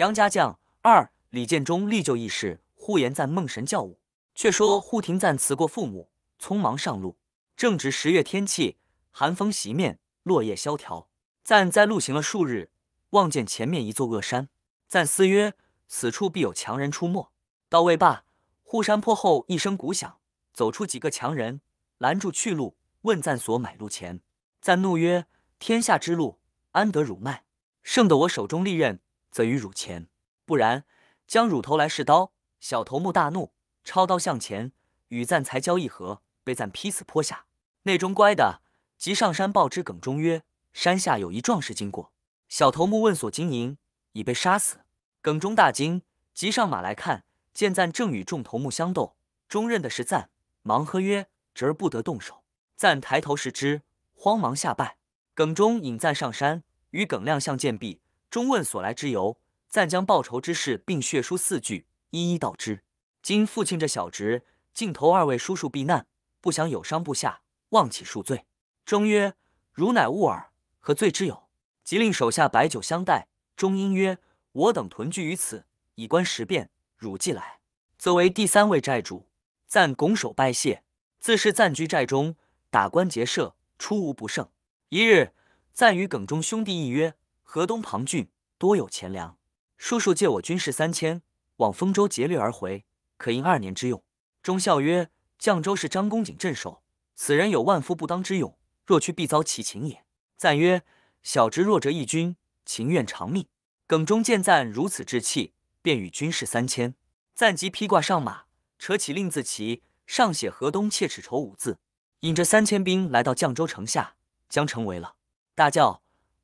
杨家将二，李建忠力救义士，呼延赞梦神教武。却说呼廷赞辞过父母，匆忙上路。正值十月天气，寒风袭面，落叶萧条。赞在路行了数日，望见前面一座恶山。赞思曰：“此处必有强人出没。”到未罢，护山坡后一声鼓响，走出几个强人，拦住去路，问赞所买路钱。赞怒曰：“天下之路，安得辱卖？胜得我手中利刃！”则于汝前，不然将汝头来试刀。小头目大怒，抄刀向前，与赞才交一合，被赞劈死坡下。内中乖的即上山报之耿中曰：“山下有一壮士经过。”小头目问所经营，已被杀死。耿中大惊，即上马来看，见赞正与众头目相斗，中认的是赞，忙喝曰：“侄儿不得动手。”赞抬头视之，慌忙下拜。耿中引赞上山，与耿亮相见毕。中问所来之由，暂将报仇之事并血书四句一一道之。今父亲这小侄，竟投二位叔叔避难，不想有伤不下，望起恕罪。中曰：汝乃误耳，何罪之有？即令手下摆酒相待。中因曰：我等屯聚于此，以观时变。汝既来，则为第三位寨主，暂拱手拜谢。自是暂居寨中，打官劫舍，出无不胜。一日，暂与耿中兄弟议曰。河东庞俊多有钱粮，叔叔借我军士三千，往丰州劫掠而回，可应二年之用。忠孝曰：“绛州是张公瑾镇守，此人有万夫不当之勇，若去必遭其擒也。”赞曰：“小侄若折一军，情愿偿命。”耿忠见赞如此志气，便与军士三千，赞即披挂上马，扯起令字旗，上写“河东切齿仇”五字，引着三千兵来到绛州城下，将城围了，大叫。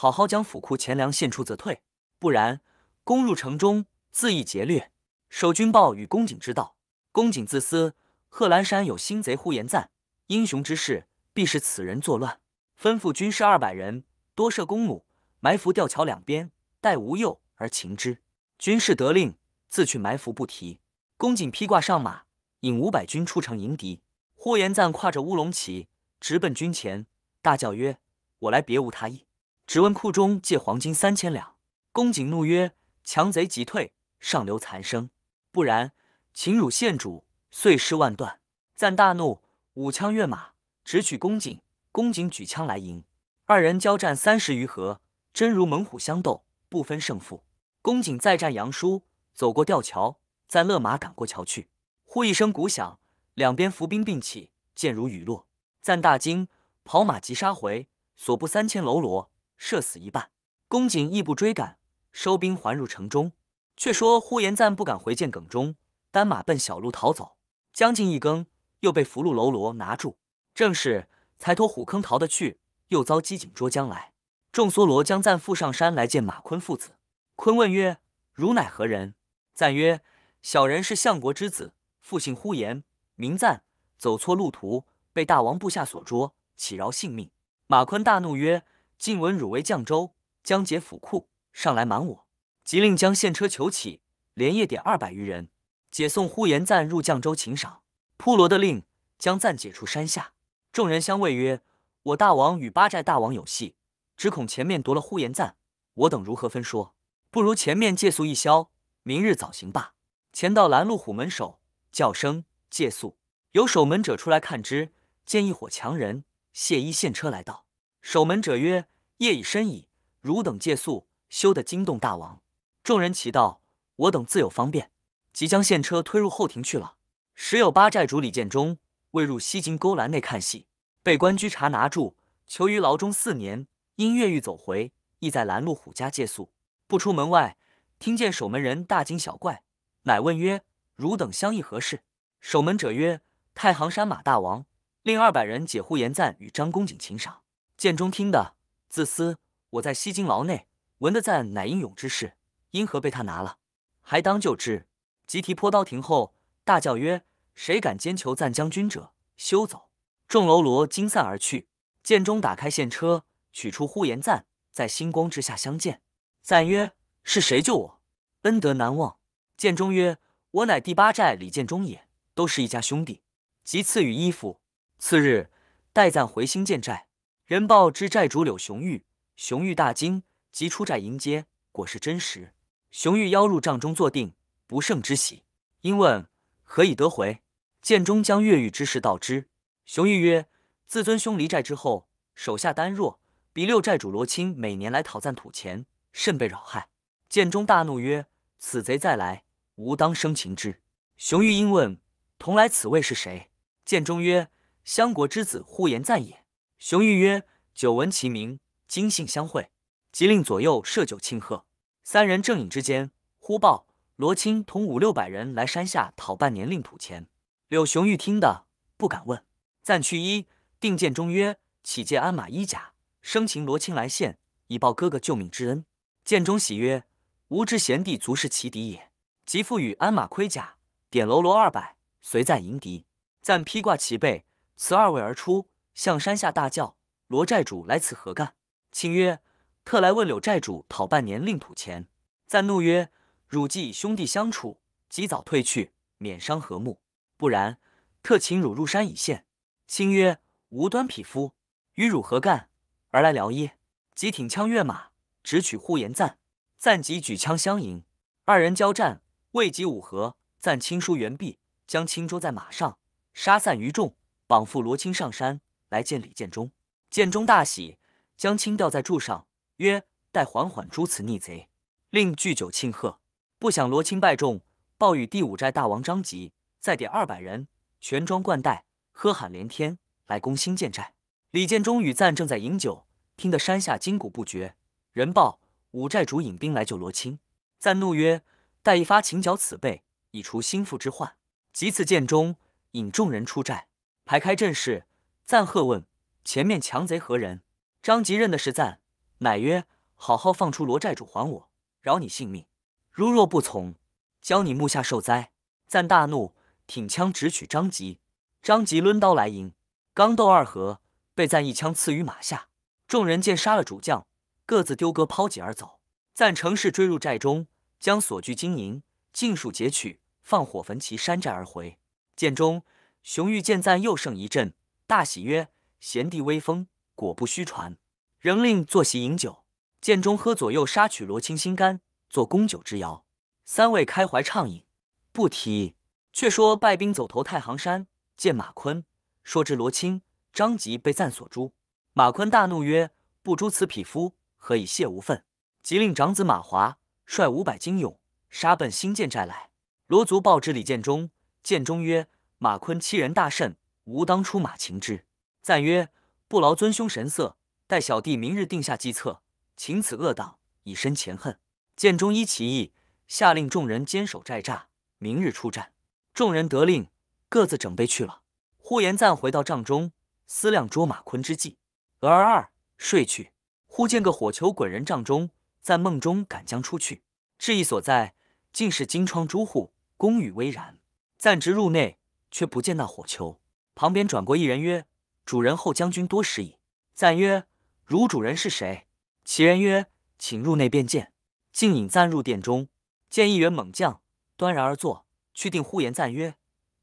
好好将府库钱粮献出则退，不然攻入城中，自意劫掠。守军报与公瑾知道，公瑾自私。贺兰山有新贼呼延赞，英雄之士，必是此人作乱。吩咐军士二百人，多设弓弩，埋伏吊桥两边，待无诱而擒之。军士得令，自去埋伏，不提。公瑾披挂上马，引五百军出城迎敌。呼延赞挎着乌龙旗，直奔军前，大叫曰：“我来别无他意。”只问库中借黄金三千两，公瑾怒曰：“强贼急退，上留残生；不然，擒汝县主，碎尸万段！”赞大怒，舞枪跃马，直取公瑾。公瑾举枪来迎，二人交战三十余合，真如猛虎相斗，不分胜负。公瑾再战杨叔，走过吊桥，赞勒马赶过桥去，忽一声鼓响，两边伏兵并起，箭如雨落。赞大惊，跑马急杀回，所部三千喽啰，射死一半，公瑾亦不追赶，收兵还入城中。却说呼延赞不敢回见耿忠，单马奔小路逃走。将近一更，又被俘虏喽罗拿住，正是才脱虎坑逃得去，又遭机警捉将来。众梭罗将赞缚上山来见马坤父子。坤问曰：“汝乃何人？”赞曰：“小人是相国之子，父姓呼延，名赞。走错路途，被大王部下所捉，乞饶性命。”马坤大怒曰：晋闻汝为绛州，将解府库，上来瞒我，即令将现车囚起，连夜点二百余人，解送呼延赞入绛州请赏。铺罗的令将赞解出山下，众人相谓曰：“我大王与八寨大王有隙，只恐前面夺了呼延赞，我等如何分说？不如前面借宿一宵，明日早行罢。”前到拦路虎门首，叫声借宿，有守门者出来看之，见一伙强人卸衣献车来到。守门者曰：“夜已深矣，汝等借宿，休得惊动大王。”众人齐道：“我等自有方便。”即将现车推入后庭去了。时有八寨主李建忠未入西京勾栏内看戏，被官居查拿住，囚于牢中四年。因越狱走回，亦在拦路虎家借宿。不出门外，听见守门人大惊小怪，乃问曰：“汝等相议何事？”守门者曰：“太行山马大王令二百人解护延赞与张公瑾请赏。”建中听得，自私，我在西京牢内，闻得赞乃英勇之士，因何被他拿了？还当救之。急提泼刀停后，大叫曰：“谁敢奸求赞将军者，休走！”众喽罗惊散而去。建中打开现车，取出呼延赞，在星光之下相见。赞曰：“是谁救我？恩德难忘。”建中曰：“我乃第八寨李建中也，都是一家兄弟。”即赐予衣服。次日，待赞回兴建寨。人报之寨主柳雄玉，雄玉大惊，即出寨迎接，果是真实。雄玉邀入帐中坐定，不胜之喜，因问何以得回？建中将越狱之事道之。雄玉曰：“自尊兄离寨之后，手下单弱，比六寨主罗青每年来讨赞土钱，甚被扰害。”建中大怒曰：“此贼再来，吾当生擒之。”雄玉因问：“同来此位是谁？”建中曰：“相国之子呼延赞也。”熊玉曰：“久闻其名，今幸相会，即令左右设酒庆贺。”三人正饮之间，忽报罗青同五六百人来山下讨半年令土钱。柳雄玉听得，不敢问，暂去一定见中曰：“启借鞍马衣甲，生擒罗青来献，以报哥哥救命之恩。”见中喜曰：“吾知贤弟足是其敌也。”即赋予鞍马盔甲，点喽啰二百，随在迎敌。暂披挂齐备，辞二位而出。向山下大叫：“罗寨主来此何干？”卿曰：“特来问柳寨主讨半年令土钱。”赞怒曰：“汝既以兄弟相处，及早退去，免伤和睦；不然，特请汝入山以献。”卿曰：“无端匹夫，与汝何干？而来聊耶？”即挺枪跃马，直取呼延赞。赞即举枪相迎，二人交战未及五合，赞亲疏猿臂，将青捉在马上，杀散于众，绑缚罗青上山。来见李建中，建中大喜，将青吊在柱上，曰：“待缓缓诛此逆贼。”令聚酒庆贺。不想罗青败众，报与第五寨大王张吉，再点二百人，全装冠带，喝喊连天，来攻新建寨。李建中与赞正在饮酒，听得山下金鼓不绝，人报五寨主引兵来救罗青，赞怒曰：“待一发请剿此辈，以除心腹之患。”即次建中引众人出寨，排开阵势。赞贺问：“前面强贼何人？”张吉认的是赞，乃曰：“好好放出罗寨主，还我，饶你性命。如若不从，教你目下受灾。”赞大怒，挺枪直取张吉。张吉抡刀来迎，刚斗二合，被赞一枪刺于马下。众人见杀了主将，各自丢戈抛戟而走。赞乘势追入寨中，将所具金银尽数劫取，放火焚其山寨而回。剑中熊玉见赞又胜一阵。大喜曰：“贤弟威风，果不虚传。”仍令坐席饮酒。建中喝左右杀取罗青心肝，做供酒之肴。三位开怀畅饮。不提。却说败兵走投太行山，见马坤，说之罗青、张吉被赞所诛。马坤大怒曰：“不诛此匹夫，何以泄无愤？”即令长子马华率五百精勇，杀奔新建寨来。罗族报知李建中，建中曰：“马坤欺人大甚。”吾当出马擒之。赞曰：“不劳尊兄神色，待小弟明日定下计策，擒此恶党，以身前恨。”见中依其意，下令众人坚守寨栅，明日出战。众人得令，各自整备去了。呼延赞回到帐中，思量捉马坤之计，儿二睡去。忽见个火球滚人帐中，在梦中赶将出去，至意所在，竟是金窗朱户，宫宇巍然。暂直入内，却不见那火球。旁边转过一人曰：“主人后将军多时矣。”赞曰：“如主人是谁？”其人曰：“请入内便见。”竟引赞入殿中，见一员猛将端然而坐。去定呼言赞曰：“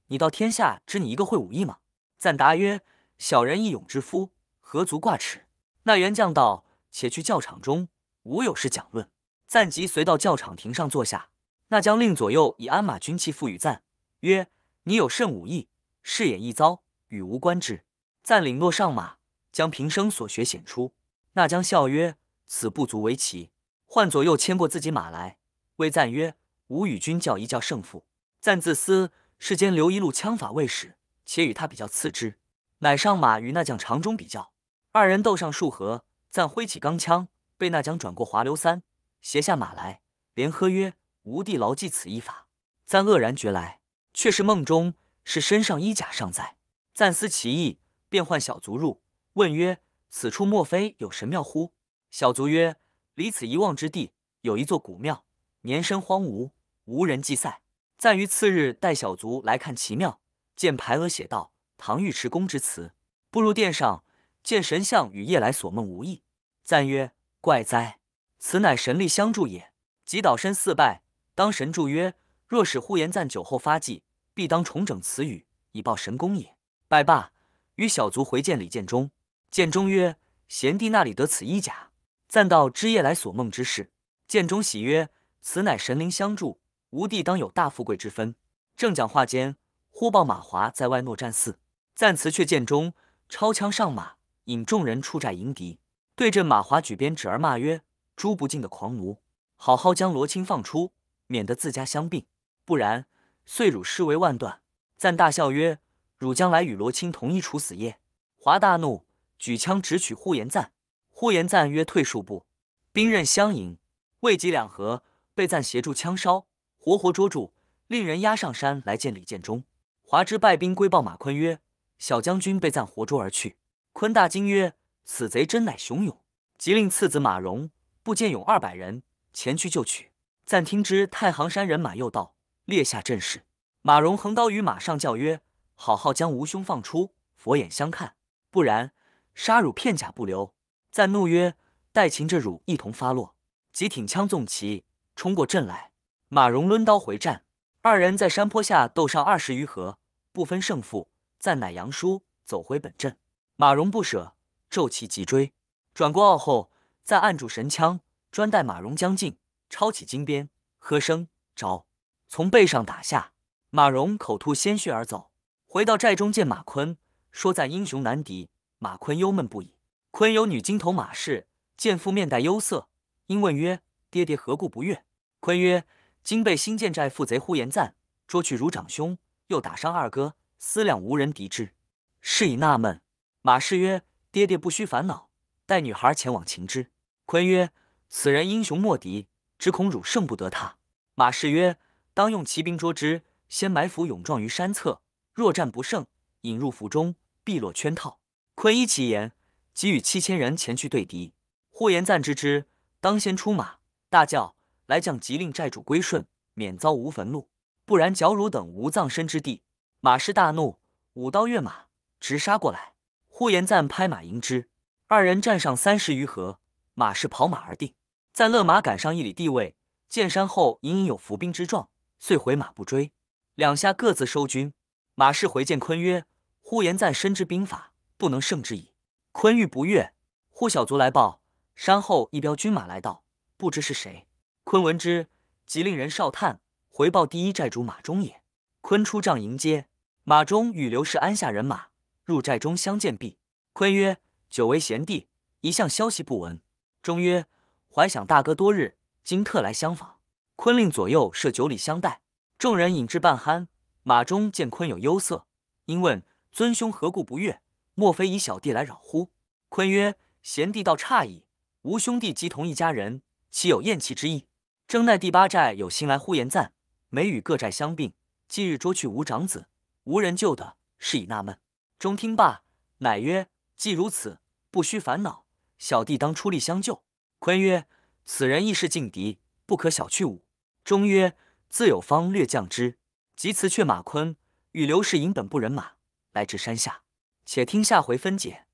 你到天下知你一个会武艺吗？”赞答曰：“小人一勇之夫，何足挂齿。”那员将道：“且去教场中，吾有事讲论。”赞即随到教场亭上坐下。那将令左右以鞍马军器付与赞曰：“你有甚武艺，试演一遭。”与无关之。赞领诺上马，将平生所学显出。那将笑曰：“此不足为奇。”唤左右牵过自己马来，谓赞曰：“吾与君较一较胜负。”赞自私，世间留一路枪法未使，且与他比较次之。乃上马与那将长中比较，二人斗上数合。赞挥起钢枪，被那将转过滑流三，斜下马来，连喝曰：“吾弟牢记此一法。”赞愕然觉来，却是梦中，是身上衣甲尚在。暂思其意，便唤小卒入，问曰：“此处莫非有神庙乎？”小卒曰：“离此一望之地，有一座古庙，年深荒芜，无人祭赛。”赞于次日带小卒来看其庙，见牌额写道：“唐尉迟公之祠。”步入殿上，见神像与夜来所梦无异。赞曰：“怪哉！此乃神力相助也。”即倒身四拜，当神助曰：“若使呼延赞酒后发迹，必当重整此语，以报神功也。”拜罢，与小卒回见李建中。建中曰：“贤弟那里得此一甲？暂道之夜来所梦之事。”建中喜曰：“此乃神灵相助，吾弟当有大富贵之分。”正讲话间，忽报马华在外诺战。四暂辞却建中，抄枪上马，引众人出寨迎敌。对阵马华，举鞭指而骂曰：“诛不尽的狂奴，好好将罗青放出，免得自家相并；不然，碎汝尸为万段！”赞大笑曰。汝将来与罗青同一处死耶？华大怒，举枪直取呼延赞。呼延赞曰：“退数步，兵刃相迎。”未及两合，被赞协助枪烧，活活捉住，令人押上山来见李建忠。华之败兵归报马坤曰：“小将军被赞活捉而去。”坤大惊曰：“此贼真乃雄勇！”即令次子马荣步建勇二百人前去救取。赞听之，太行山人马又到，列下阵势。马荣横刀于马上叫曰：好好将吴兄放出，佛眼相看，不然杀汝片甲不留。赞怒曰：“待擒着汝一同发落。”即挺枪纵骑，冲过阵来。马荣抡刀回战，二人在山坡下斗上二十余合，不分胜负。赞乃杨叔走回本阵，马荣不舍，骤骑急追。转过坳后，赞按住神枪，专待马荣将近，抄起金鞭，喝声“着”，从背上打下。马荣口吐鲜血而走。回到寨中，见马坤，说：“赞英雄难敌。”马坤忧闷不已。坤有女金头马氏，见父面带忧色，因问曰：“爹爹何故不悦？”坤曰：“今被新建寨父贼呼延赞捉去，如长兄，又打伤二哥，思量无人敌之，是以纳闷。”马氏曰：“爹爹不须烦恼，带女孩前往擒之。”坤曰：“此人英雄莫敌，只恐汝胜不得他。”马氏曰：“当用骑兵捉之，先埋伏勇壮于山侧。”若战不胜，引入伏中，必落圈套。昆依其言，即与七千人前去对敌。呼延赞知之，当先出马，大叫：“来将急令寨主归顺，免遭无坟路；不然，剿汝等无葬身之地。”马氏大怒，舞刀跃马，直杀过来。呼延赞拍马迎之，二人战上三十余合，马氏跑马而定。赞勒马赶上一里地位，见山后隐隐有伏兵之状，遂回马不追。两下各自收军。马氏回见坤曰：“呼延赞深知兵法，不能胜之矣。”坤欲不悦。呼小卒来报，山后一彪军马来到，不知是谁。坤闻之，即令人哨探，回报第一寨主马忠也。坤出帐迎接，马忠与刘氏安下人马，入寨中相见毕。坤曰：“久违贤弟，一向消息不闻。”忠曰：“怀想大哥多日，今特来相访。”坤令左右设酒礼相待，众人饮至半酣。马忠见坤有忧色，因问：“尊兄何故不悦？莫非以小弟来扰乎？”坤曰：“贤弟倒诧异，吾兄弟即同一家人，岂有厌弃之意？征奈第八寨有新来呼延赞，每与各寨相并。即日捉去吾长子，无人救的，是以纳闷。”忠听罢，乃曰：“既如此，不须烦恼。小弟当出力相救。”坤曰：“此人亦是劲敌，不可小觑。”吾忠曰：“自有方略降之。”即辞却马坤，与刘士隐本部人马，来至山下。且听下回分解。